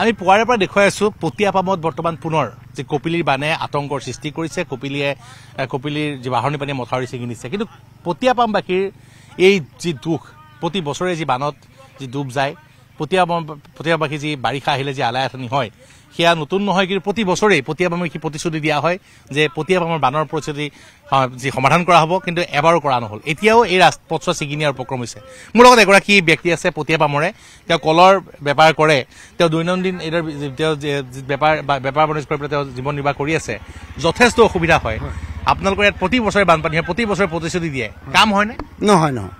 আমি পুৱাৰে পৰা দেখুৱাই আছোঁ পতিয়া পামত বৰ্তমান পুনৰ যি কপিলিৰ বানে আতংকৰ সৃষ্টি কৰিছে কপিলিয়ে কপিলিৰ যি বাহনী পানী মথাউৰি নিছে কিন্তু পতিয়া পামবাসীৰ এই যি দুখ প্ৰতি বছৰে যি বানত যি ডুব যায় পতিয়া পতিয়াবাসী যি বাৰিষা আহিলে যি আলাই আথানি হয় সেয়া নতুন নহয় কিন্তু প্ৰতি বছৰেই পতিয়াবামী কি প্ৰতিশ্ৰুতি দিয়া হয় যে পতিয়াবামৰ বানৰ পৰিস্থিতি যি সমাধান কৰা হ'ব কিন্তু এবাৰো কৰা নহ'ল এতিয়াও এই পথছোৱা ছিগিনি আৰু উপক্ৰম হৈছে মোৰ লগত এগৰাকী ব্যক্তি আছে পতিয়াবামৰে তেওঁ কলৰ বেপাৰ কৰে তেওঁ দৈনন্দিন এইদৰে তেওঁ বেপাৰ বেপাৰ বাণিজ্য কৰি পেলাই তেওঁ জীৱন নিৰ্বাহ কৰি আছে যথেষ্ট অসুবিধা হয় আপোনালোকৰ ইয়াত প্ৰতি বছৰে বানপানী হয় প্ৰতি বছৰে প্ৰতিশ্ৰুতি দিয়ে কাম হয়নে নহয় নহয়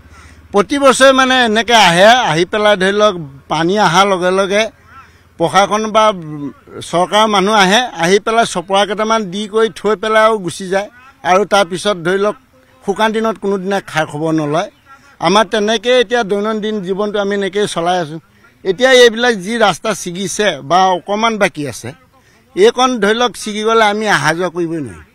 প্ৰতি বছৰে মানে এনেকৈ আহে আহি পেলাই ধৰি লওক পানী অহাৰ লগে লগে প্ৰশাসন বা চৰকাৰৰ মানুহ আহে আহি পেলাই চপৰা কেইটামান দি কৰি থৈ পেলাই আৰু গুচি যায় আৰু তাৰপিছত ধৰি লওক শুকান দিনত কোনোদিনে খা খবৰ নলয় আমাৰ তেনেকৈয়ে এতিয়া দৈনন্দিন জীৱনটো আমি এনেকৈয়ে চলাই আছোঁ এতিয়া এইবিলাক যি ৰাস্তা ছিগিছে বা অকণমান বাকী আছে এইকণ ধৰি লওক ছিগি গ'লে আমি অহা যোৱা কৰিবই নোৱাৰিম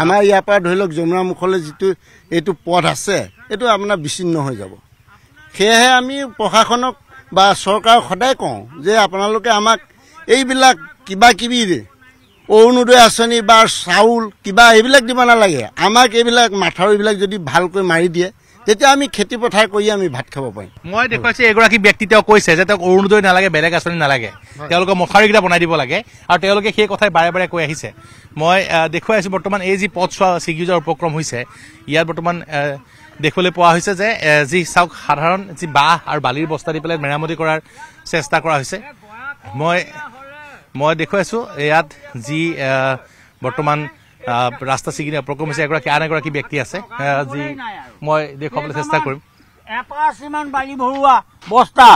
আমাৰ ইয়াৰ পৰা ধৰি লওক যমুনা মুখলৈ যিটো এইটো পথ আছে এইটো আপোনাৰ বিচ্ছিন্ন হৈ যাব সেয়েহে আমি প্ৰশাসনক বা চৰকাৰক সদায় কওঁ যে আপোনালোকে আমাক এইবিলাক কিবা কিবি অৰুণোদয় আঁচনি বা চাউল কিবা এইবিলাক দিব নালাগে আমাক এইবিলাক মাথাউ এইবিলাক যদি ভালকৈ মাৰি দিয়ে তেতিয়া আমি খেতি পথাৰ কৰি আমি ভাত খাব পাৰিম মই দেখুৱাইছোঁ এগৰাকী ব্যক্তি তেওঁ কৈছে যে তেওঁক অৰুণোদয় নালাগে বেলেগ আঁচনি নালাগে তেওঁলোকে মছাৰিকেইটা বনাই দিব লাগে আৰু তেওঁলোকে সেই কথাই বাৰে বাৰে কৈ আহিছে মই দেখুৱাই আছোঁ বৰ্তমান এই যি পথ চোৱা উপক্ৰম হৈছে ইয়াত বৰ্তমান দেখিবলৈ পোৱা হৈছে যে যি চাওক সাধাৰণ যি বাঁহ আৰু বালিৰ বস্তা দি পেলাই মেৰামতি কৰাৰ চেষ্টা কৰা হৈছে মই মই দেখুৱাইছোঁ ইয়াত যি বৰ্তমান ৰাস্তা ছিগিনি প্ৰকম হৈছে এগৰাকী আন এগৰাকী ব্যক্তি আছে যি মই দেখুৱাবলৈ চেষ্টা কৰিম এপাচিমান বালি ভৰোৱা বস্তা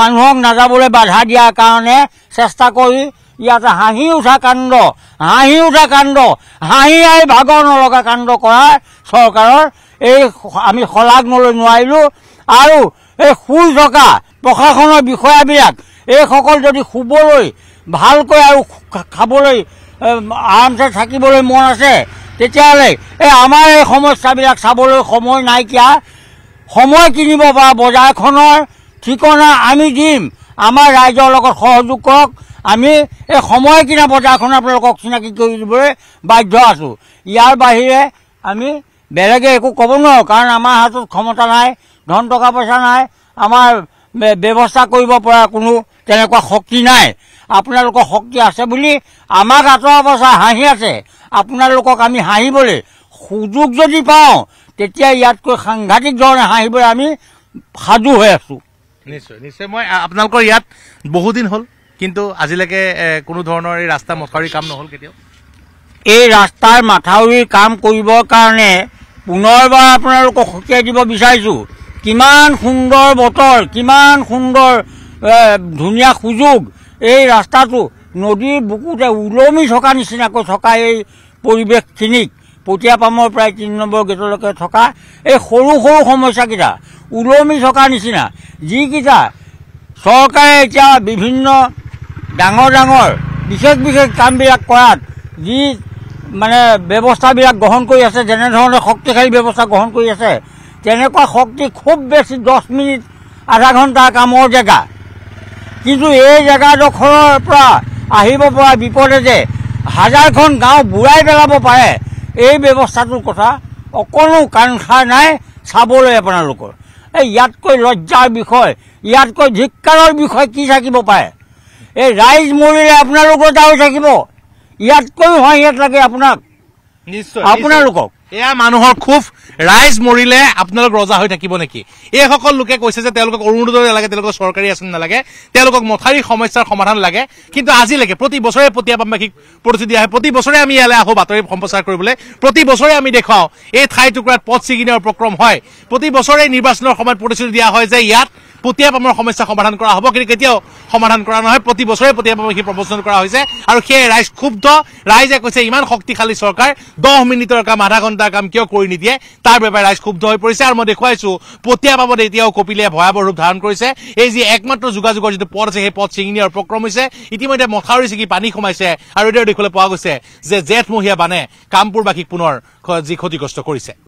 মানুহক নাযাবলৈ বাধা দিয়াৰ কাৰণে চেষ্টা কৰি ইয়াত হাঁহি উঠা কাণ্ড হাঁহি উঠা কাণ্ড হাঁহি আই ভাগৰ নলগা কাণ্ড কৰাৰ চৰকাৰৰ এই আমি শলাগ নলৈ নোৱাৰিলোঁ আৰু এই শুই থকা প্ৰশাসনৰ বিষয়াবিলাক এইসকল যদি শুবলৈ ভালকৈ আৰু খাবলৈ আৰামছে থাকিবলৈ মন আছে তেতিয়াহ'লে এই আমাৰ এই সমস্যাবিলাক চাবলৈ সময় নাইকিয়া সময় কিনিব পৰা বজাৰখনৰ ঠিকনা আমি দিম আমাৰ ৰাইজৰ লগত সহযোগ কৰক আমি এই সময় কিনা বজাৰখন আপোনালোকক চিনাকি কৰি দিবলৈ বাধ্য আছোঁ ইয়াৰ বাহিৰে আমি বেলেগে একো ক'ব নোৱাৰো কাৰণ আমাৰ হাতত ক্ষমতা নাই ধন টকা পইচা নাই আমাৰ ব্যৱস্থা কৰিব পৰা কোনো তেনেকুৱা শক্তি নাই আপোনালোকৰ শক্তি আছে বুলি আমাক আঁতৰা পইচা হাঁহি আছে আপোনালোকক আমি হাঁহিবলৈ সুযোগ যদি পাওঁ তেতিয়া ইয়াতকৈ সাংঘাতিক ধৰণে হাঁহিবলৈ আমি সাজু হৈ আছোঁ নিশ্চয় নিশ্চয় মই আপোনালোকৰ ইয়াত বহুদিন হ'ল কিন্তু আজিলৈকে কোনো ধৰণৰ এই ৰাস্তা মথাউৰি কাম নহ'ল কেতিয়াও এই ৰাস্তাৰ মাথাউৰি কাম কৰিবৰ কাৰণে পুনৰবাৰ আপোনালোকক সকীয়াই দিব বিচাৰিছোঁ কিমান সুন্দৰ বতৰ কিমান সুন্দৰ ধুনীয়া সুযোগ এই ৰাস্তাটো নদীৰ বুকুতে ওলমি থকা নিচিনাকৈ থকা এই পৰিৱেশখিনিক পতিয়া পামৰ প্ৰায় তিনি নম্বৰ গেটলৈকে থকা এই সৰু সৰু সমস্যাকেইটা ওলমি থকা নিচিনা যিকেইটা চৰকাৰে এতিয়া বিভিন্ন ডাঙৰ ডাঙৰ বিশেষ বিশেষ কামবিলাক কৰাত যি মানে ব্যৱস্থাবিলাক গ্ৰহণ কৰি আছে যেনেধৰণে শক্তিশালী ব্যৱস্থা গ্ৰহণ কৰি আছে তেনেকুৱা শক্তি খুব বেছি দহ মিনিট আধা ঘণ্টা কামৰ জেগা কিন্তু এই জেগাডোখৰৰ পৰা আহিব পৰা বিপদে যে হাজাৰখন গাঁও বুঢ়াই পেলাব পাৰে এই ব্যৱস্থাটোৰ কথা অকণো কাংক্ষা নাই চাবলৈ আপোনালোকৰ এই ইয়াতকৈ লজ্জাৰ বিষয় ইয়াতকৈ ধিক্কাৰৰ বিষয় কি থাকিব পাৰে এই ৰাইজ মৰিলে আপোনালোকৰ যাও থাকিব ইয়াতকৈ সহায়াত লাগে আপোনাক নিশ্চয় আপোনালোকক এয়া মানুহৰ খুব ৰাইজ মৰিলে আপোনালোক ৰজা হৈ থাকিব নেকি এইসকল লোকে কৈছে যে তেওঁলোকক অৰুণোদয় নালাগে তেওঁলোকক চৰকাৰী আঁচনি নালাগে তেওঁলোকক মথাৰী সমস্যাৰ সমাধান লাগে কিন্তু আজিলৈকে প্ৰতি বছৰে পতিয়া প্ৰতিশ্ৰুতি দিয়া হয় প্ৰতি বছৰে আমি ইয়ালৈ আহোঁ বাতৰি সম্প্ৰচাৰ কৰিবলৈ প্ৰতি বছৰে আমি দেখুৱাওঁ এই ঠাইটুকুৰাত পথ ছিগিনৰ উপক্ৰম হয় প্ৰতি বছৰে নিৰ্বাচনৰ সময়ত প্ৰতিশ্ৰুতি দিয়া হয় যে ইয়াত পতিয়া পামৰ সমস্যা সমাধান কৰা হ'ব কিন্তু কেতিয়াও সমাধান কৰা নহয় প্ৰতি বছৰে পতিয়া পামৰ সেই প্ৰবচন কৰা হৈছে আৰু সেয়ে ৰাইজ ক্ষুব্ধ ৰাইজে কৈছে ইমান শক্তিশালী চৰকাৰ দহ মিনিটৰ কাম আধা ঘণ্টাৰ কাম কিয় কৰি নিদিয়ে তাৰ বাবে ৰাইজ ক্ষুব্ধ হৈ পৰিছে আৰু মই দেখুৱাইছো পতিয়া পামত এতিয়াও কপিলে ভয়াৱহ ৰূপ ধাৰণ কৰিছে এই যি একমাত্ৰ যোগাযোগৰ যিটো পথ আছে সেই পথ চিঙি নিয়াৰ উপক্ৰম হৈছে ইতিমধ্যে মথাউৰি চিঙি পানী সোমাইছে আৰু এতিয়াও দেখিবলৈ পোৱা গৈছে যে জেঠমহীয়া বানে কামপুৰবাসীক পুনৰ যি ক্ষতিগ্ৰস্ত কৰিছে